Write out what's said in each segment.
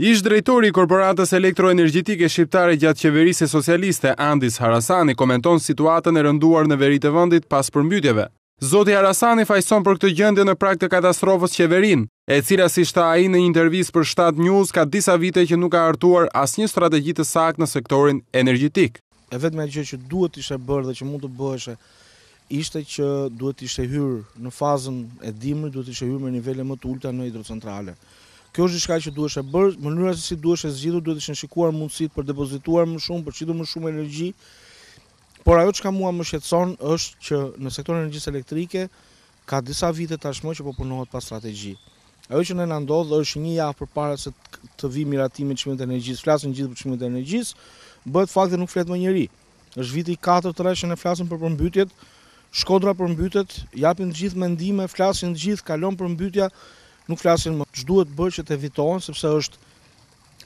Ish drejtori i korporatës elektroenergjetike shqiptare gjatë qeverisë socialiste Andis Harasani komenton situatën e rënduar në veri të vendit pas përmbytjeve. Zoti Harasani fajson për këtë gjendje në prag të katastrofës qeverin, e cila siç tha ai në një intervistë për Shtat News ka disa vite që nuk ka hartuar asnjë strategji të saktë në sektorin energjetik. E vetëm gjë që duhet të ishte bërë dhe që mund të bëheshe, ishte që duhet të ishte hyrë në fazën e dimrit, duhet të ishte hyrë në nivele më të ulta në hidrocentrale. Kjo është diçka që duhesh e bërë, mënyra se si duhesh e zgjidhur duhet të ishin shikuar mundësitë për depozituar më shumë, për çitur më shumë energji. Por ajo çka mua më shqetëson është që në sektorin e energjisë elektrike ka disa vite tashmë që po punohet pa strategji. Ajo që ne na ndodh është një javë përpara se të vi miratimi i çmimit të energjisë, flasin gjithë për çmimin e energjisë, bëhet fakti nuk flet më njerëj. Është viti 4-3 që ne flasim për përmbytjet, Shkodra përmbytet, japin të gjithë mendime, flasin të gjithë, kalon përmbytja, nuk flasin më që duhet bërë që të evitohen, sepse është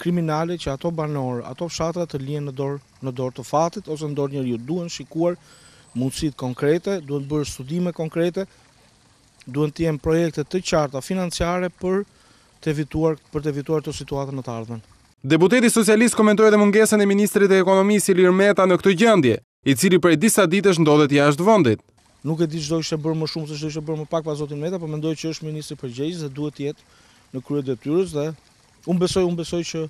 kriminali që ato banorë, ato fshatra të lijen në dorë në dorë të fatit ose në dorë njëri ju duhen shikuar mundësit konkrete, duhet bërë studime konkrete, duhet të jenë projekte të qarta financiare për të evituar për të evituar situatën në të ardhmen. Deputeti socialist komentoi edhe mungesën e ministrit të ekonomisë Ilir në këtë gjendje, i cili prej disa ditësh ndodhet jashtë vendit. Nuk e di që do ishte bërë më shumë, se që do ishte bërë më pak pa Zotin Meta, po mendoj që është ministri përgjegjës dhe duhet jetë në kryet dhe tyres dhe unë besoj, unë besoj që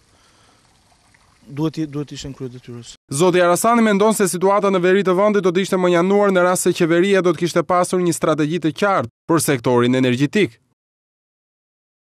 duhet jetë, duhet ishte në kryet dhe tyres. Zoti Arasani mendon se situata në veri të vëndit do të ishte më januar në rrasë se qeveria do të kishte pasur një strategjit të qartë për sektorin energjitikë.